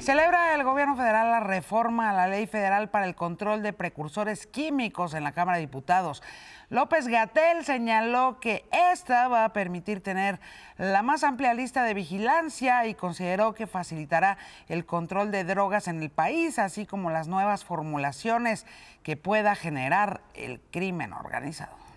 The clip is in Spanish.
Celebra el gobierno federal la reforma a la ley federal para el control de precursores químicos en la Cámara de Diputados. López Gatel señaló que esta va a permitir tener la más amplia lista de vigilancia y consideró que facilitará el control de drogas en el país, así como las nuevas formulaciones que pueda generar el crimen organizado.